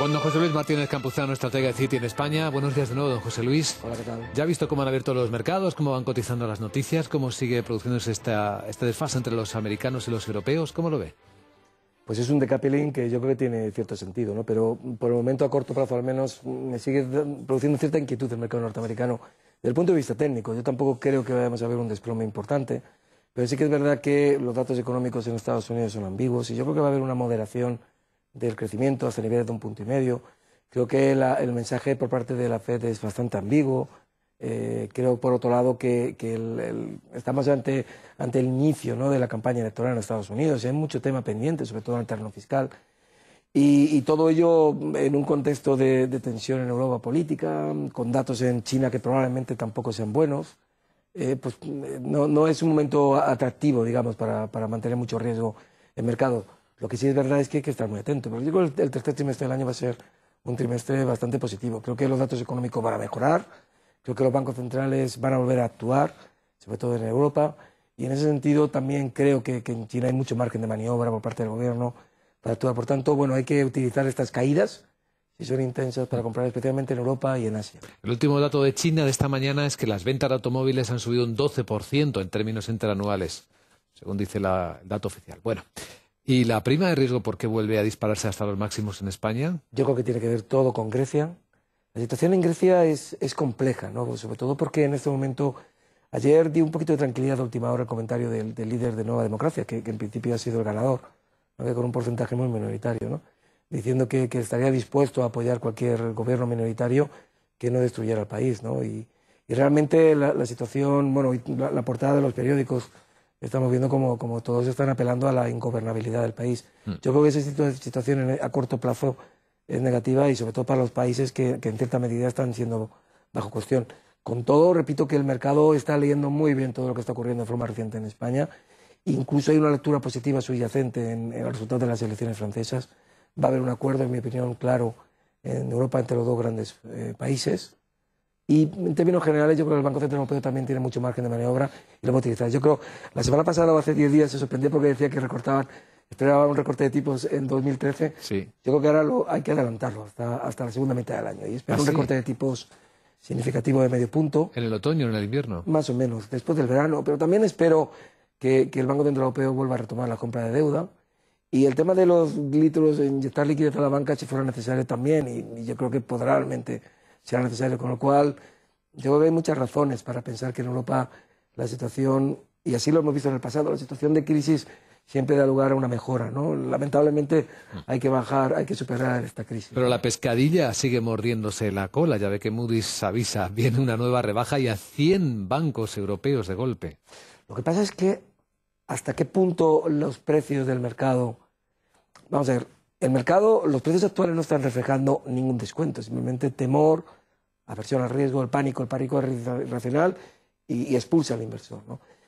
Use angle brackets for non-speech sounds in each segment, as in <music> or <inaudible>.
Con don José Luis Martínez Campuzano, estratega de City en España. Buenos días de nuevo, don José Luis. Hola, ¿qué tal? Ya ha visto cómo han abierto los mercados, cómo van cotizando las noticias, cómo sigue produciéndose esta, este desfase entre los americanos y los europeos. ¿Cómo lo ve? Pues es un decapilín que yo creo que tiene cierto sentido, ¿no? Pero por el momento, a corto plazo al menos, me sigue produciendo cierta inquietud el mercado norteamericano. Desde el punto de vista técnico, yo tampoco creo que vayamos a ver un desplome importante, pero sí que es verdad que los datos económicos en Estados Unidos son ambiguos y yo creo que va a haber una moderación del crecimiento hasta niveles de un punto y medio. Creo que el mensaje por parte de la FED es bastante ambiguo. Eh, creo, por otro lado, que, que estamos ante, el inicio ¿no? de la campaña electoral en Estados Unidos. Hay mucho tema pendiente, sobre todo en el terreno fiscal. Y, todo ello en un contexto de, tensión en Europa política, con datos en China que probablemente tampoco sean buenos. Eh, pues eh, no, es un momento atractivo, digamos, para, para mantener mucho riesgo en mercado. Lo que sí es verdad es que hay que estar muy atento. Pero digo, el, el tercer trimestre del año va a ser un trimestre bastante positivo. Creo que los datos económicos van a mejorar, creo que los bancos centrales van a volver a actuar, sobre todo en Europa, y en ese sentido también creo que, en China hay mucho margen de maniobra por parte del gobierno para actuar. Por tanto, bueno, hay que utilizar estas caídas si son intensas para comprar, especialmente en Europa y en Asia. El último dato de China de esta mañana es que las ventas de automóviles han subido un 12% en términos interanuales, según dice la, el dato oficial. Bueno, ¿Y la prima de riesgo por qué vuelve a dispararse hasta los máximos en España? Yo creo que tiene que ver todo con Grecia. La situación en Grecia es, es compleja, ¿no? sobre todo porque en este momento, ayer di un poquito de tranquilidad a última hora el comentario del, del líder de Nueva Democracia, que, en principio ha sido el ganador, con un porcentaje muy minoritario, ¿no? diciendo que, que, estaría dispuesto a apoyar cualquier gobierno minoritario que no destruyera el país. ¿no? Y, y realmente la, situación, bueno, la portada de los periódicos Estamos viendo como, todos están apelando a la ingobernabilidad del país. Mm. Yo creo que esa situación e, a corto plazo es negativa y sobre todo para los países que, en cierta medida están siendo bajo cuestión. Con todo, repito que el mercado está leyendo muy bien todo lo que está ocurriendo de forma reciente en España. Incluso hay una lectura positiva subyacente en, el resultado de las elecciones francesas. Va a haber un acuerdo, en mi opinión, claro en Europa entre los dos grandes eh, países. Y en términos generales, yo creo que el Banco Central Europeo también tiene mucho margen de maniobra y lo va a utilizar. Yo creo, la semana pasada o hace 10 días se sorprendió porque decía que recortaban, esperaba un recorte de tipos en 2013. Sí. Yo creo que ahora hay que adelantarlo hasta, la segunda mitad del año y esperar un ¿Ah, recorte de tipos significativo de medio punto. ¿En el otoño, o en el invierno? Más o menos, después del verano. Pero también espero que, el Banco Central Europeo vuelva a retomar la compra de deuda. Y el tema de los litros, inyectar liquidez a la banca si fuera necesario también, y yo creo que podrá realmente Será necesario. Con lo cual, yo veo muchas razones para pensar que en Europa la situación, y así lo hemos visto en el pasado, la situación de crisis siempre da lugar a una mejora, ¿no? Lamentablemente hay que bajar, hay que superar esta crisis. Pero la pescadilla sigue mordiéndose la cola, ya ve que Moody's avisa, <laughs> viene una nueva rebaja y a 100 bancos europeos de golpe. Lo que pasa es que hasta qué punto los precios del mercado, vamos a ver, el mercado, los precios actuales no están reflejando ningún descuento, simplemente temor, aversión al riesgo, el pánico, el pánico irracional y, expulsa al inversor.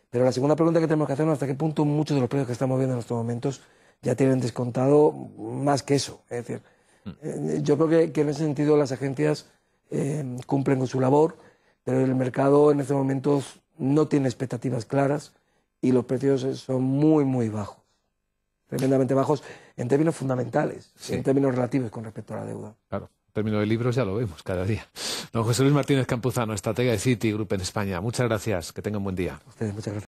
Pero la segunda pregunta que tenemos que hacer es hasta qué punto muchos de los precios que estamos viendo en estos momentos ya tienen descontado más que eso. Es decir, mm. eh, yo creo que, en ese sentido las agencias eh, cumplen con su labor, pero el mercado en estos momentos no tiene expectativas claras y los precios son muy, muy bajos tremendamente bajos en términos fundamentales, en términos relativos con respecto a la deuda. Claro, en términos de libros ya lo vemos cada día. Don José Luis Martínez Campuzano, estratega de Grupo en España. Muchas gracias, que tengan buen día. ustedes, muchas gracias.